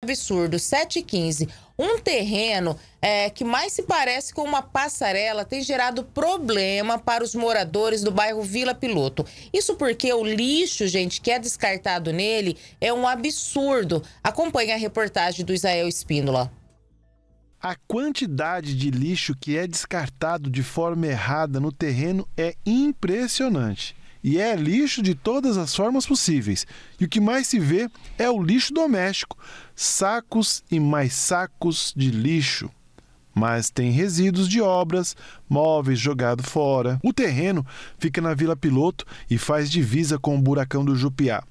absurdo, 7,15. Um terreno é, que mais se parece com uma passarela tem gerado problema para os moradores do bairro Vila Piloto. Isso porque o lixo, gente, que é descartado nele é um absurdo. Acompanhe a reportagem do Isael Espínola. A quantidade de lixo que é descartado de forma errada no terreno é impressionante e é lixo de todas as formas possíveis. E o que mais se vê é o lixo doméstico, sacos e mais sacos de lixo. Mas tem resíduos de obras, móveis jogados fora. O terreno fica na Vila Piloto e faz divisa com o buracão do Jupiá.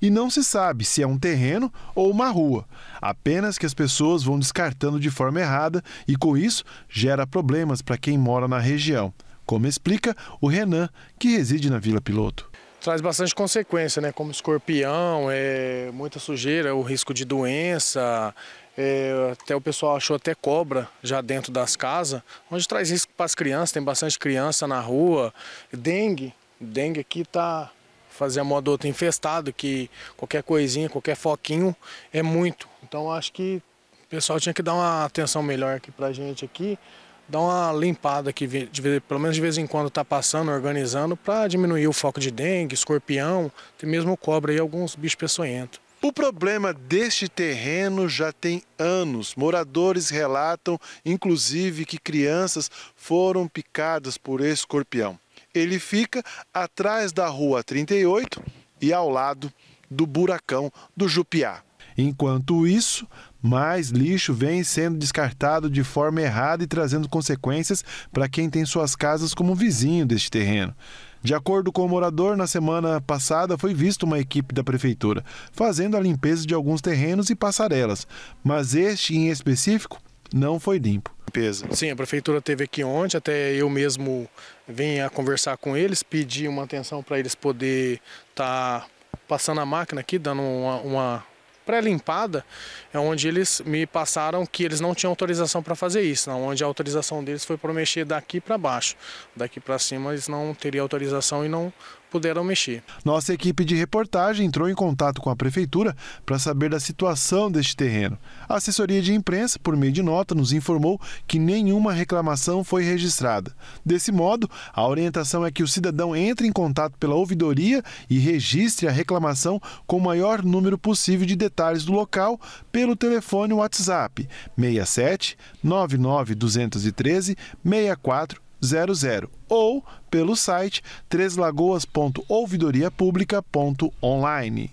E não se sabe se é um terreno ou uma rua, apenas que as pessoas vão descartando de forma errada e com isso gera problemas para quem mora na região como explica o Renan, que reside na Vila Piloto. Traz bastante consequência, né? como escorpião, é, muita sujeira, o risco de doença, é, até o pessoal achou até cobra já dentro das casas, onde traz risco para as crianças, tem bastante criança na rua, dengue, dengue aqui está fazer a outro infestado, que qualquer coisinha, qualquer foquinho é muito. Então acho que o pessoal tinha que dar uma atenção melhor aqui a gente aqui, dar uma limpada aqui, de, pelo menos de vez em quando está passando, organizando, para diminuir o foco de dengue, escorpião, tem mesmo cobra e alguns bichos peçonhentos. O problema deste terreno já tem anos. Moradores relatam, inclusive, que crianças foram picadas por escorpião. Ele fica atrás da rua 38 e ao lado do buracão do Jupiá. Enquanto isso, mas lixo vem sendo descartado de forma errada e trazendo consequências para quem tem suas casas como vizinho deste terreno. De acordo com o morador, na semana passada foi vista uma equipe da prefeitura fazendo a limpeza de alguns terrenos e passarelas, mas este em específico não foi limpo. Sim, a prefeitura teve aqui ontem, até eu mesmo vim a conversar com eles, pedi uma atenção para eles poder estar tá passando a máquina aqui, dando uma, uma pré-limpada, é onde eles me passaram que eles não tinham autorização para fazer isso, não, onde a autorização deles foi para mexer daqui para baixo. Daqui para cima eles não teriam autorização e não puderam mexer. Nossa equipe de reportagem entrou em contato com a prefeitura para saber da situação deste terreno. A assessoria de imprensa, por meio de nota, nos informou que nenhuma reclamação foi registrada. Desse modo, a orientação é que o cidadão entre em contato pela ouvidoria e registre a reclamação com o maior número possível de detalhes do local pelo telefone WhatsApp 67 99 213 64 ou pelo site treslagoas.ouvidoriapublica.online.